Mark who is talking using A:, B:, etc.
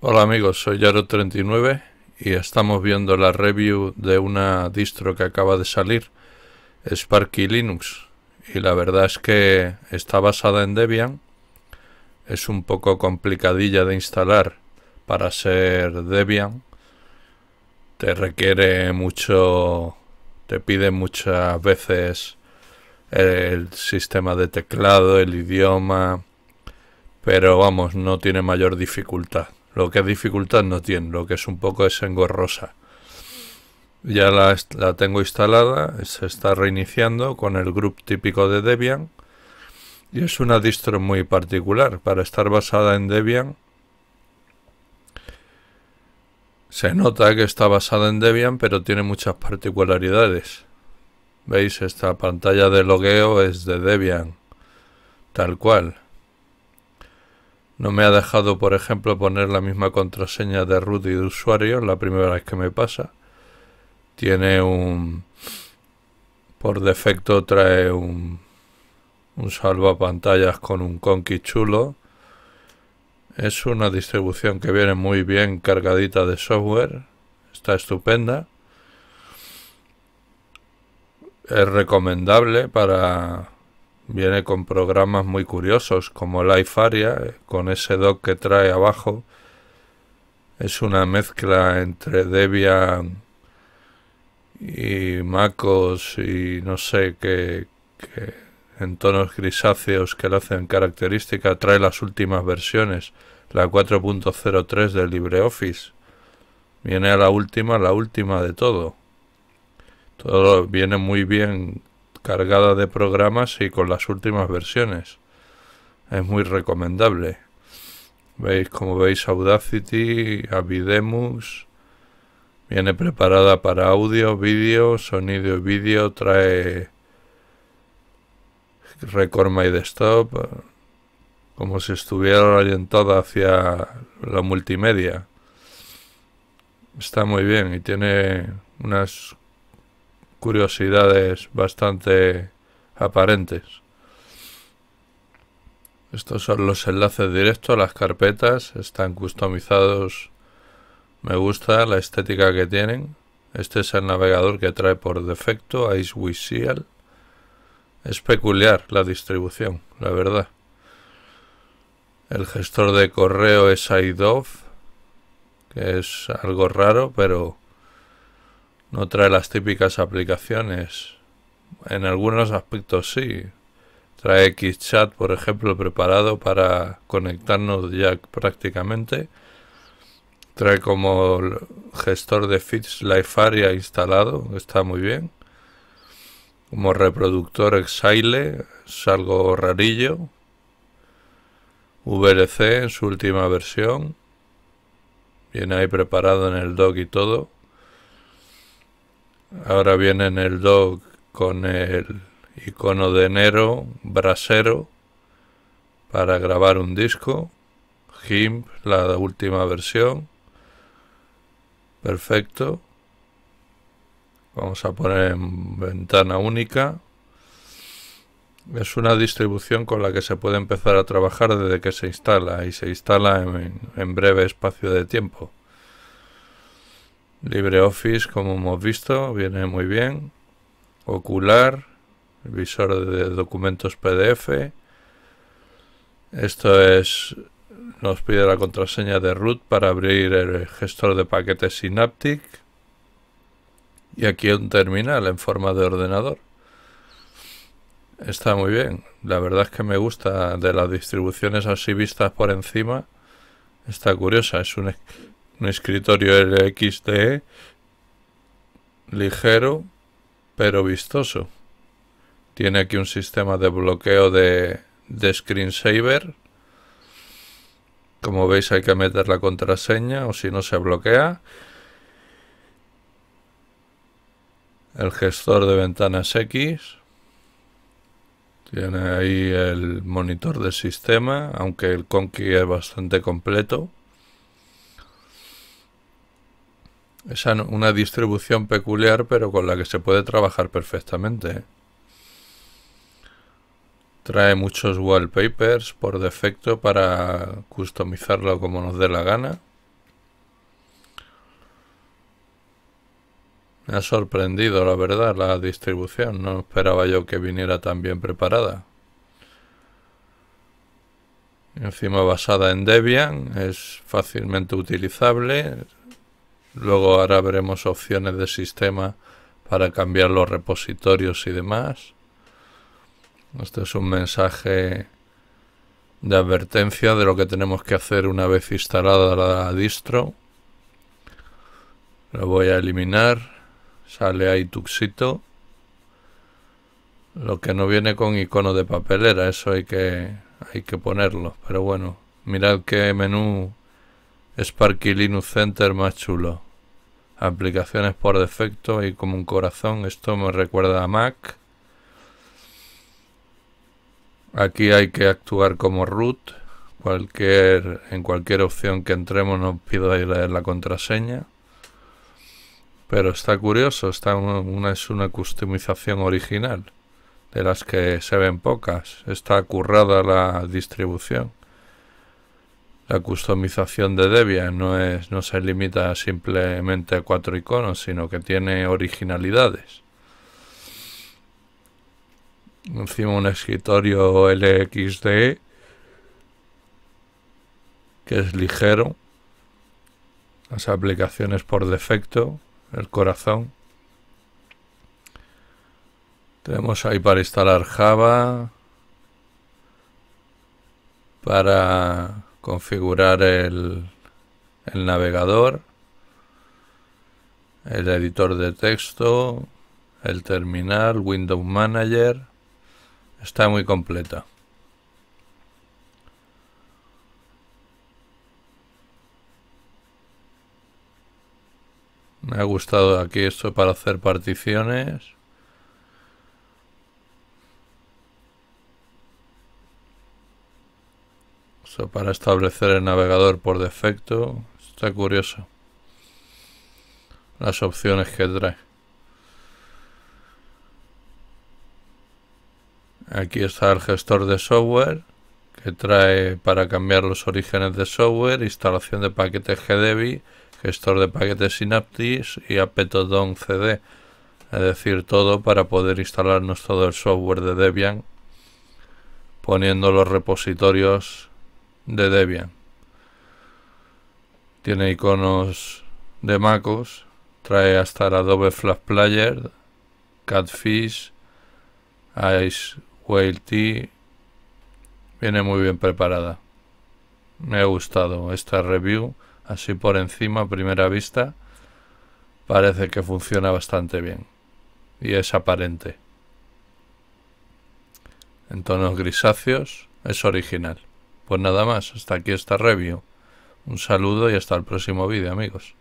A: Hola amigos, soy Yaro39 y estamos viendo la review de una distro que acaba de salir, Sparky Linux. Y la verdad es que está basada en Debian, es un poco complicadilla de instalar para ser Debian. Te requiere mucho, te pide muchas veces el sistema de teclado, el idioma, pero vamos, no tiene mayor dificultad lo que dificultad no tiene, lo que es un poco es engorrosa. Ya la, la tengo instalada, se está reiniciando con el grupo típico de Debian y es una distro muy particular. Para estar basada en Debian, se nota que está basada en Debian, pero tiene muchas particularidades. ¿Veis? Esta pantalla de logueo es de Debian, tal cual. No me ha dejado, por ejemplo, poner la misma contraseña de root y de usuario, la primera vez que me pasa. Tiene un... Por defecto trae un, un pantallas con un conky chulo. Es una distribución que viene muy bien cargadita de software. Está estupenda. Es recomendable para Viene con programas muy curiosos como Life Area, con ese doc que trae abajo. Es una mezcla entre Debian y MacOS y no sé qué, en tonos grisáceos que le hacen característica. Trae las últimas versiones, la 4.03 de LibreOffice. Viene a la última, la última de todo. Todo viene muy bien cargada de programas y con las últimas versiones. Es muy recomendable. Veis, como veis, Audacity, Avidemus. Viene preparada para audio, vídeo, sonido y vídeo. Trae Record My Desktop. Como si estuviera orientada hacia la multimedia. Está muy bien y tiene unas curiosidades bastante aparentes. Estos son los enlaces directos las carpetas, están customizados. Me gusta la estética que tienen. Este es el navegador que trae por defecto IceWisial. Es peculiar la distribución, la verdad. El gestor de correo es IDOF. que es algo raro, pero no trae las típicas aplicaciones. En algunos aspectos sí. Trae Xchat, por ejemplo, preparado para conectarnos ya prácticamente. Trae como gestor de feeds Area instalado, está muy bien. Como reproductor Exile, es algo rarillo. VLC en su última versión. Viene ahí preparado en el dock y todo. Ahora viene en el DOG con el icono de enero, brasero, para grabar un disco. GIMP, la última versión. Perfecto. Vamos a poner en ventana única. Es una distribución con la que se puede empezar a trabajar desde que se instala y se instala en breve espacio de tiempo. LibreOffice, como hemos visto, viene muy bien. Ocular, visor de documentos PDF. Esto es nos pide la contraseña de root para abrir el gestor de paquetes Synaptic. Y aquí un terminal en forma de ordenador. Está muy bien. La verdad es que me gusta de las distribuciones así vistas por encima. Está curiosa. Es un, un escritorio LXDE ligero pero vistoso. Tiene aquí un sistema de bloqueo de, de screensaver. Como veis hay que meter la contraseña o si no se bloquea. El gestor de ventanas X. Tiene ahí el monitor del sistema, aunque el Conky es bastante completo. Es una distribución peculiar, pero con la que se puede trabajar perfectamente. ¿eh? Trae muchos wallpapers por defecto para customizarlo como nos dé la gana. Me ha sorprendido, la verdad, la distribución. No esperaba yo que viniera tan bien preparada. Encima basada en Debian, es fácilmente utilizable, Luego ahora veremos opciones de sistema para cambiar los repositorios y demás. Este es un mensaje de advertencia de lo que tenemos que hacer una vez instalada la distro. Lo voy a eliminar. Sale ahí tuxito. Lo que no viene con icono de papelera, eso hay que, hay que ponerlo. Pero bueno, mirad qué menú Sparky Linux Center más chulo aplicaciones por defecto y como un corazón. Esto me recuerda a Mac. Aquí hay que actuar como root. Cualquier, en cualquier opción que entremos nos pido la contraseña. Pero está curioso, está una, es una customización original, de las que se ven pocas. Está currada la distribución. La customización de Debian no, es, no se limita simplemente a cuatro iconos, sino que tiene originalidades. Encima un escritorio LXDE, que es ligero. Las aplicaciones por defecto, el corazón. Tenemos ahí para instalar Java, para configurar el, navegador, el editor de texto, el terminal, window Manager. Está muy completa. Me ha gustado aquí esto para hacer particiones. para establecer el navegador por defecto. Está curioso. Las opciones que trae. Aquí está el gestor de software que trae para cambiar los orígenes de software, instalación de paquetes Gdebi gestor de paquetes Synaptics y apetodon CD. Es decir, todo para poder instalarnos todo el software de Debian poniendo los repositorios de Debian. Tiene iconos de MacOS, trae hasta el Adobe Flash Player, Catfish, Ice Whale T. Viene muy bien preparada. Me ha gustado esta review, así por encima, primera vista. Parece que funciona bastante bien. Y es aparente. En tonos grisáceos, es original. Pues nada más, hasta aquí esta review. Un saludo y hasta el próximo vídeo amigos.